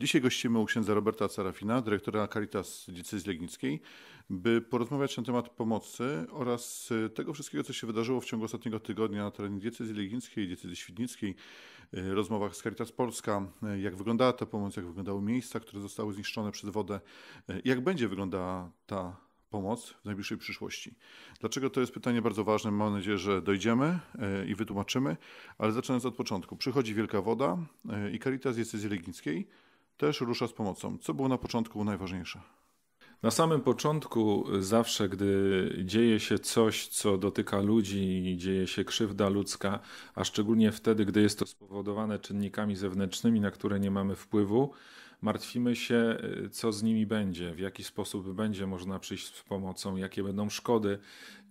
Dzisiaj gościmy u księdza Roberta Carafina, dyrektora Caritas Diecezji Legnickiej, by porozmawiać na temat pomocy oraz y, tego wszystkiego, co się wydarzyło w ciągu ostatniego tygodnia na terenie diecezji legnickiej, diecezji świdnickiej, y, rozmowach z Caritas Polska, y, jak wyglądała ta pomoc, jak wyglądały miejsca, które zostały zniszczone przez wodę, jak będzie wyglądała ta pomoc w najbliższej przyszłości. Dlaczego to jest pytanie bardzo ważne? Mam nadzieję, że dojdziemy i wytłumaczymy, ale zaczynając od początku. Przychodzi wielka woda i Caritas Diecezji Legnickiej też rusza z pomocą. Co było na początku najważniejsze? Na samym początku, y, zawsze gdy dzieje się coś, co dotyka ludzi, dzieje się krzywda ludzka, a szczególnie wtedy, gdy jest to spowodowane czynnikami zewnętrznymi, na które nie mamy wpływu, Martwimy się, y, co z nimi będzie, w jaki sposób będzie można przyjść z pomocą, jakie będą szkody.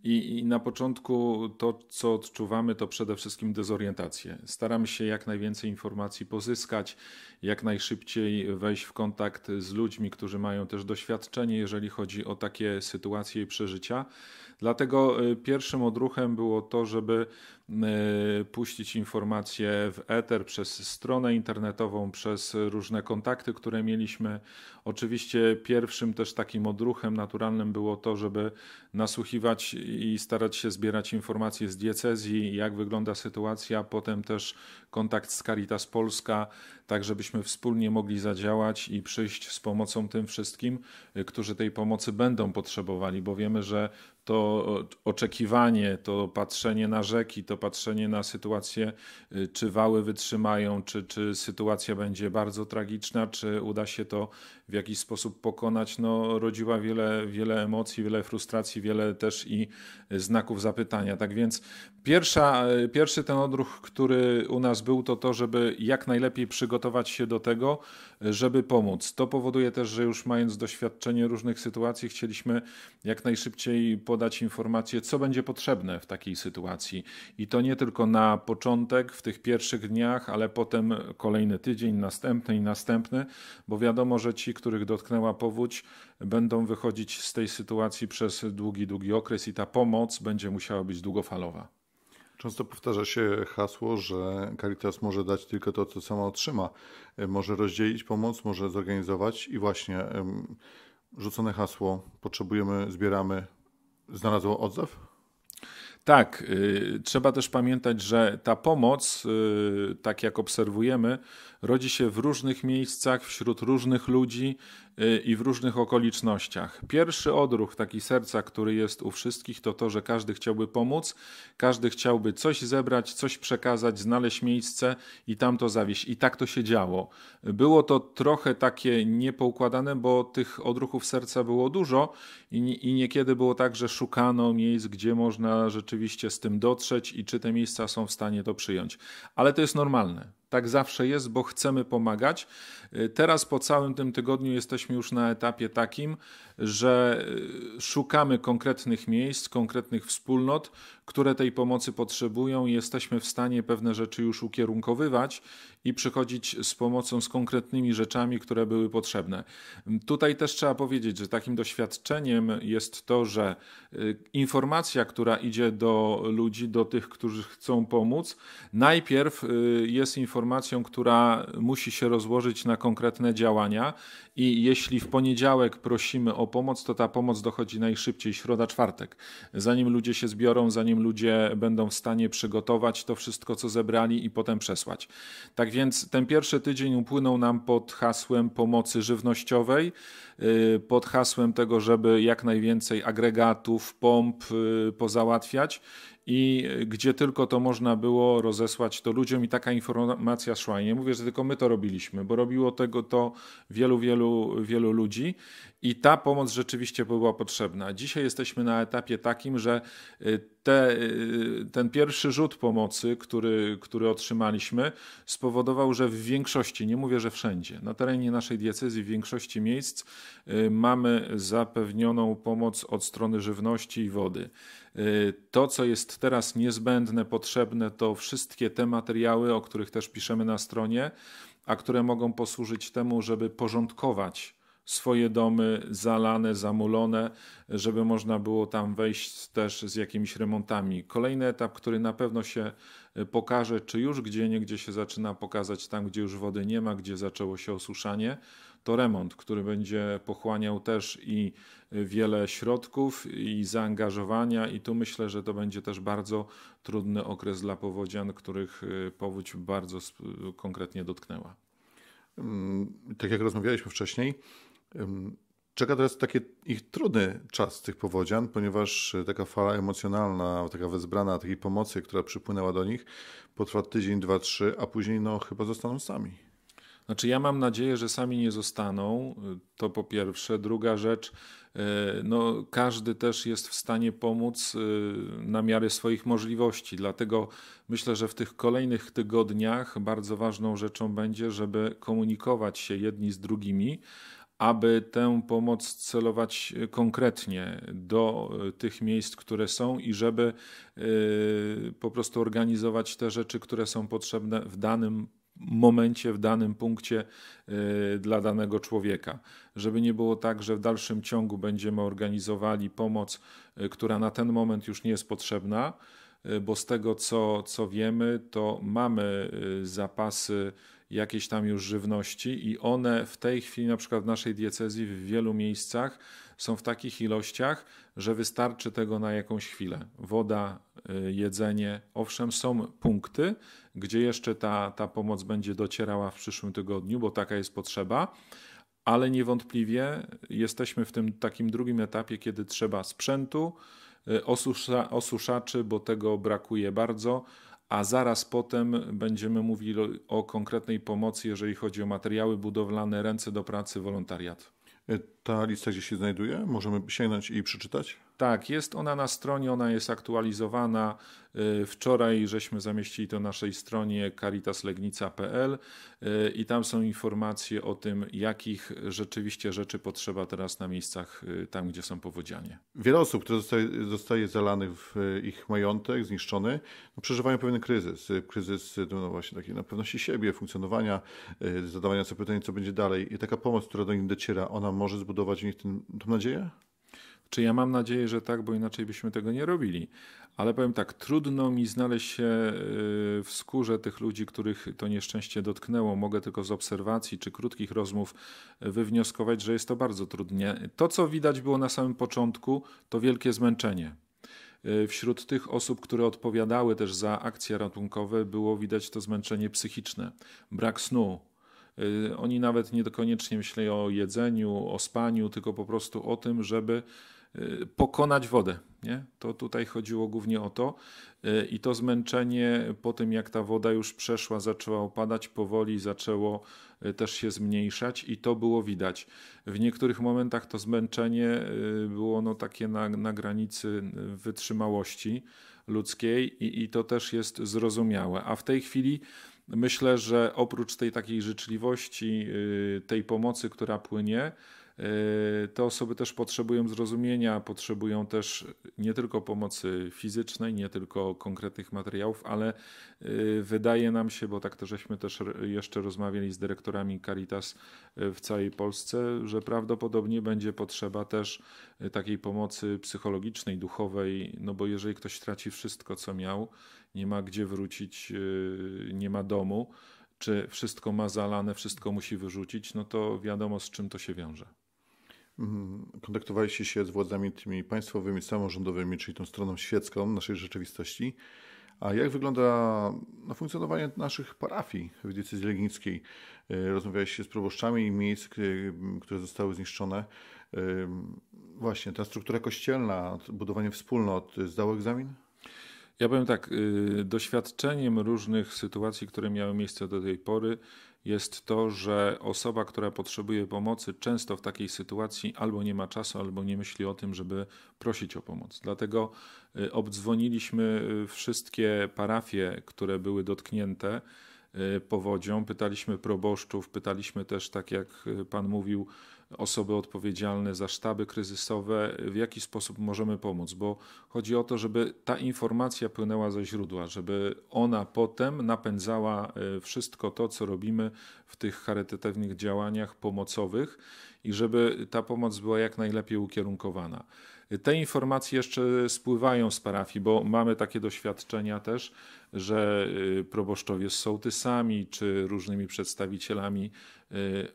I, I, na początku to, co odczuwamy, to przede wszystkim dezorientację. Staramy się jak najwięcej informacji pozyskać, jak najszybciej wejść w kontakt z ludźmi, którzy mają też doświadczenie, jeżeli chodzi o takie sytuacje i przeżycia. Dlatego y, pierwszym odruchem było to, żeby y, puścić informacje w eter przez stronę internetową, przez różne kontakty, które mieliśmy. Oczywiście pierwszym też takim odruchem naturalnym było to, żeby nasłuchiwać i starać się zbierać informacje z diecezji, jak wygląda sytuacja, potem też kontakt z Caritas Polska, tak żebyśmy wspólnie mogli zadziałać i przyjść z pomocą tym wszystkim, y, którzy tej pomocy będą potrzebowali, bo wiemy, że to oczekiwanie, to patrzenie na rzeki, to patrzenie na sytuację, y, czy wały wytrzymają, czy, czy sytuacja będzie bardzo tragiczna, czy uda się to w jakiś sposób pokonać, no, rodziła wiele, wiele emocji, wiele frustracji, wiele też i y, znaków zapytania. Tak więc pierwsza, pierwszy ten odruch, który u nas był, to to, żeby jak najlepiej przygotować przygotować się do tego, żeby pomóc. To powoduje też, że już mając doświadczenie różnych sytuacji, chcieliśmy jak najszybciej podać informację, co będzie potrzebne w takiej sytuacji. I to nie tylko na początek, w tych pierwszych dniach, ale potem kolejny tydzień, następny i następny, bo wiadomo, że ci, których dotknęła powódź, będą wychodzić z tej sytuacji przez długi, długi okres i ta pomoc będzie musiała być długofalowa. Często powtarza się hasło, że Caritas może dać tylko to, co sama otrzyma. E, może rozdzielić pomoc, może zorganizować i właśnie rzucone hasło potrzebujemy, zbieramy znalazło odzew? Tak, y, trzeba też pamiętać, że ta pomoc, y, tak jak obserwujemy, rodzi się w różnych miejscach, wśród różnych ludzi y, i w różnych okolicznościach. Pierwszy odruch taki serca, który jest u wszystkich, to to, że każdy chciałby pomóc, każdy chciałby coś zebrać, coś przekazać, znaleźć miejsce i tam to zawieść. I tak to się działo. Było to trochę takie niepoukładane, bo tych odruchów serca było dużo i, i niekiedy było tak, że szukano miejsc, gdzie można rzeczywiście oczywiście z tym dotrzeć i czy te miejsca są w stanie to przyjąć. Ale to jest normalne tak zawsze jest, bo chcemy pomagać. Y, teraz po całym tym tygodniu jesteśmy już na etapie takim, że y, szukamy konkretnych miejsc, konkretnych wspólnot, które tej pomocy potrzebują i jesteśmy w stanie pewne rzeczy już ukierunkowywać i przychodzić z pomocą, z konkretnymi rzeczami, które były potrzebne. Tutaj też trzeba powiedzieć, że takim doświadczeniem jest to, że y, informacja, która idzie do ludzi, do tych, którzy chcą pomóc, najpierw jest informacja, informacją, która musi się rozłożyć na konkretne działania i jeśli w poniedziałek prosimy o pomoc, to ta pomoc dochodzi najszybciej środa, czwartek. Zanim ludzie się zbiorą, zanim ludzie będą w stanie przygotować to wszystko, co zebrali i potem przesłać. Tak więc ten pierwszy tydzień upłynął nam pod hasłem pomocy żywnościowej, y, pod hasłem tego, żeby jak najwięcej agregatów, pomp y, pozałatwiać i gdzie tylko to można było rozesłać to ludziom i taka informacja szła. I nie mówię, że tylko my to robiliśmy, bo robiło tego to wielu, wielu, wielu ludzi i ta pomoc rzeczywiście była potrzebna. Dzisiaj jesteśmy na etapie takim, że y, te, y, ten pierwszy rzut pomocy, który, który otrzymaliśmy, spowodował, że w większości, nie mówię, że wszędzie, na terenie naszej diecezji, w większości miejsc y, mamy zapewnioną pomoc od strony żywności i wody. Y, to, co jest teraz niezbędne, potrzebne, to wszystkie te materiały, o których też piszemy na stronie, a które mogą posłużyć temu, żeby porządkować swoje domy zalane, zamulone, żeby można było tam wejść też z jakimiś remontami. Kolejny etap, który na pewno się y, pokaże, czy już gdzie gdzie się zaczyna pokazać, tam gdzie już wody nie ma, gdzie zaczęło się osuszanie, to remont, który będzie pochłaniał też i wiele środków i zaangażowania i tu myślę, że to będzie też bardzo trudny okres dla powodzian, których y, powódź bardzo konkretnie dotknęła. Mm, tak jak rozmawialiśmy wcześniej, Czeka teraz taki ich trudny czas tych powodzian, ponieważ y, taka fala emocjonalna, taka wezbrana takiej pomocy, która przypłynęła do nich, potrwa tydzień, dwa, trzy, a później no, chyba zostaną sami. Znaczy, ja mam nadzieję, że sami nie zostaną. To po pierwsze. Druga rzecz, e, no, każdy też jest w stanie pomóc e, na miarę swoich możliwości. Dlatego myślę, że w tych kolejnych tygodniach bardzo ważną rzeczą będzie, żeby komunikować się jedni z drugimi, aby tę pomoc celować konkretnie do e, tych miejsc, które są i żeby po prostu organizować te rzeczy, które są potrzebne w danym momencie, w danym punkcie e, dla danego człowieka. Żeby nie było tak, że w dalszym ciągu będziemy organizowali pomoc, e, która na ten moment już nie jest potrzebna, e, bo z tego co, co wiemy, to mamy zapasy jakieś tam już żywności i one w tej chwili, na przykład w naszej diecezji, w wielu miejscach są w takich ilościach, że wystarczy tego na jakąś chwilę. Woda, y, jedzenie, owszem, są punkty, gdzie jeszcze ta, ta pomoc będzie docierała w przyszłym tygodniu, bo taka jest potrzeba. Ale niewątpliwie jesteśmy w tym takim drugim etapie, kiedy trzeba sprzętu, y, osusza, osuszaczy, bo tego brakuje bardzo, a zaraz potem będziemy mówili o konkretnej pomocy, jeżeli chodzi o materiały budowlane, ręce do pracy, wolontariat. E, ta lista gdzie się znajduje? Możemy sięgnąć i przeczytać? Tak, jest ona na stronie, ona jest aktualizowana. Y, wczoraj żeśmy zamieścili to na naszej stronie caritaslegnica.pl y, i tam są informacje o tym, jakich rzeczywiście rzeczy potrzeba teraz na miejscach, y, tam gdzie są powodzianie. Wiele osób, które zostaje, zostaje zalanych w ich majątek, zniszczony, no, przeżywają pewien kryzys. Kryzys no, no właśnie takiej na no, pewności siebie, funkcjonowania, zadawania sobie pytań, co będzie dalej. I taka pomoc, która do nich dociera, ona może zbudować w nich tę nadzieję? Czy ja mam nadzieję, że tak, bo inaczej byśmy tego nie robili. Ale powiem tak, trudno mi znaleźć się y, w skórze tych ludzi, których to nieszczęście dotknęło. Mogę tylko z obserwacji czy krótkich rozmów y, wywnioskować, że jest to bardzo trudne. To, co widać było na samym początku, to wielkie zmęczenie. Y, wśród tych osób, które odpowiadały też za akcje ratunkowe, było widać to zmęczenie psychiczne, brak snu, oni nawet niekoniecznie myśleli o jedzeniu, o spaniu, tylko po prostu o tym, żeby Y, pokonać wodę. Nie? To tutaj chodziło głównie o to y, i to zmęczenie po tym jak ta woda już przeszła, zaczęła opadać powoli, zaczęło y, też się zmniejszać i to było widać. W niektórych momentach to zmęczenie było no takie na, na granicy wytrzymałości ludzkiej i, i to też jest zrozumiałe. A w tej chwili myślę, że oprócz tej takiej życzliwości, tej pomocy, która płynie, Y, te osoby też potrzebują zrozumienia, potrzebują też nie tylko pomocy fizycznej, nie tylko konkretnych materiałów, ale y, wydaje nam się, bo tak to żeśmy też jeszcze rozmawiali z dyrektorami Caritas y, w całej Polsce, że prawdopodobnie będzie potrzeba też takiej pomocy psychologicznej, duchowej, no bo jeżeli ktoś traci wszystko, co miał, nie ma gdzie wrócić, nie ma domu, czy wszystko ma zalane, wszystko musi wyrzucić, no to wiadomo z czym to się wiąże. Mhm. Kontaktowaliście się z władzami tymi państwowymi, samorządowymi, czyli tą stroną świecką naszej rzeczywistości. A jak wygląda no, funkcjonowanie naszych parafii w diecezji legnickiej? E, Rozmawialiście z proboszczami i miejsc, które zostały zniszczone. E, właśnie, ta struktura kościelna, budowanie wspólnot, zdał egzamin? Ja powiem tak, y, doświadczeniem różnych sytuacji, które miały miejsce do tej pory, jest to, że osoba, która potrzebuje pomocy, często w takiej sytuacji albo nie ma czasu, albo nie myśli o tym, żeby prosić o pomoc. Dlatego y, obdzwoniliśmy y, wszystkie parafie, które były dotknięte Y, powodzią. Pytaliśmy proboszczów, pytaliśmy też, tak jak y, Pan mówił, osoby odpowiedzialne za sztaby kryzysowe, w jaki sposób możemy pomóc, bo chodzi o to, żeby ta informacja płynęła ze źródła, żeby ona potem napędzała y, wszystko to, co robimy w tych charytatywnych działaniach pomocowych i żeby ta pomoc była jak najlepiej ukierunkowana. Te informacje jeszcze spływają z parafii, bo mamy takie doświadczenia też, że y, proboszczowie z sołtysami czy różnymi przedstawicielami y, y,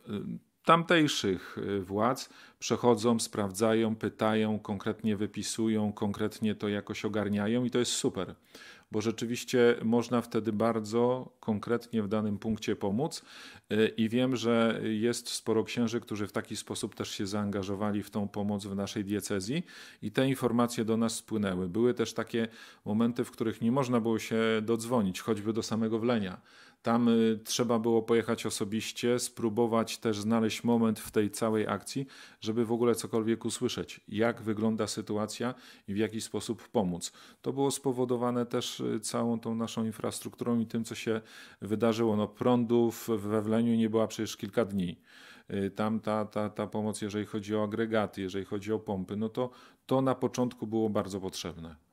tamtejszych władz przechodzą, sprawdzają, pytają, konkretnie wypisują, konkretnie to jakoś ogarniają i to jest super bo rzeczywiście można wtedy bardzo konkretnie w danym punkcie pomóc. E, I wiem, że jest sporo księży, którzy w taki sposób też się zaangażowali w tą pomoc w naszej diecezji i te informacje do nas spłynęły. Były też takie momenty, w których nie można było się dodzwonić, choćby do samego Wlenia tam y, trzeba było pojechać osobiście, spróbować też znaleźć moment w tej całej akcji, żeby w ogóle cokolwiek usłyszeć, jak wygląda sytuacja i w jaki sposób pomóc. To było spowodowane też y, całą tą naszą infrastrukturą i tym, co się wydarzyło. No, prądów we Wleniu nie była przecież kilka dni. Y, tam ta, ta, ta pomoc, jeżeli chodzi o agregaty, jeżeli chodzi o pompy, no to to na początku było bardzo potrzebne.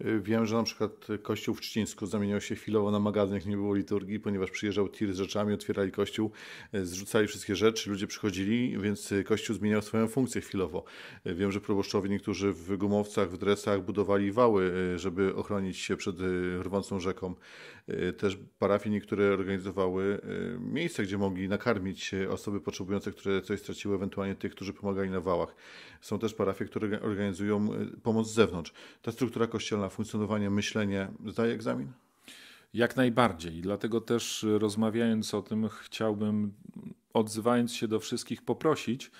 Y, wiem, że na przykład kościół w Czcińsku zamieniał się chwilowo na magazyn, jak nie było liturgii, ponieważ przyjeżdżał tir z rzeczami, otwierali kościół, y, zrzucali wszystkie rzeczy, ludzie przychodzili, więc y, kościół zmieniał swoją funkcję chwilowo. Wiem, że proboszczowie niektórzy w gumowcach, w dresach budowali wały, żeby ochronić się przed rwącą rzeką. Też parafie niektóre organizowały miejsca, gdzie mogli nakarmić osoby potrzebujące, które coś straciły, ewentualnie tych, którzy pomagali na wałach. Są też parafie, które organizują pomoc z zewnątrz. Ta struktura kościelna na funkcjonowanie, myślenie zdaje egzamin? Jak najbardziej. Dlatego też y, rozmawiając o tym, chciałbym, odzywając się do wszystkich, poprosić,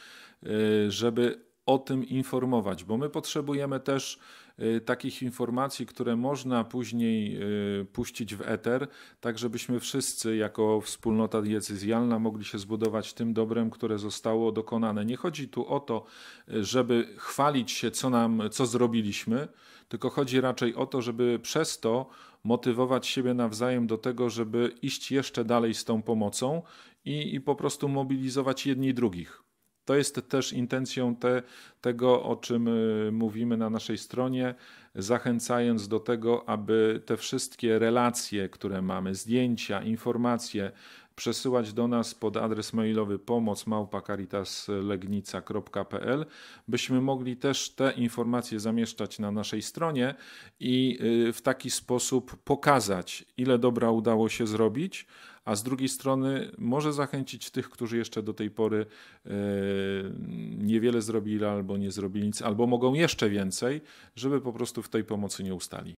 y, żeby o tym informować, bo my potrzebujemy też Y, takich informacji, które można później y, puścić w eter, tak żebyśmy wszyscy jako wspólnota decyzjalna mogli się zbudować tym dobrem, które zostało dokonane. Nie chodzi tu o to, y, żeby chwalić się, co nam, co zrobiliśmy, tylko chodzi raczej o to, żeby przez to motywować siebie nawzajem do tego, żeby iść jeszcze dalej z tą pomocą i, i po prostu mobilizować jedni drugich. To jest też intencją te, tego, o czym y, mówimy na naszej stronie, zachęcając do tego, aby te wszystkie relacje, które mamy, zdjęcia, informacje, przesyłać do nas pod adres mailowy pomocmałpakaritaslegnica.pl, byśmy mogli też te informacje zamieszczać na naszej stronie i y, w taki sposób pokazać, ile dobra udało się zrobić, a z drugiej strony może zachęcić tych, którzy jeszcze do tej pory y, niewiele zrobili albo nie zrobili nic, albo mogą jeszcze więcej, żeby po prostu w tej pomocy nie ustali.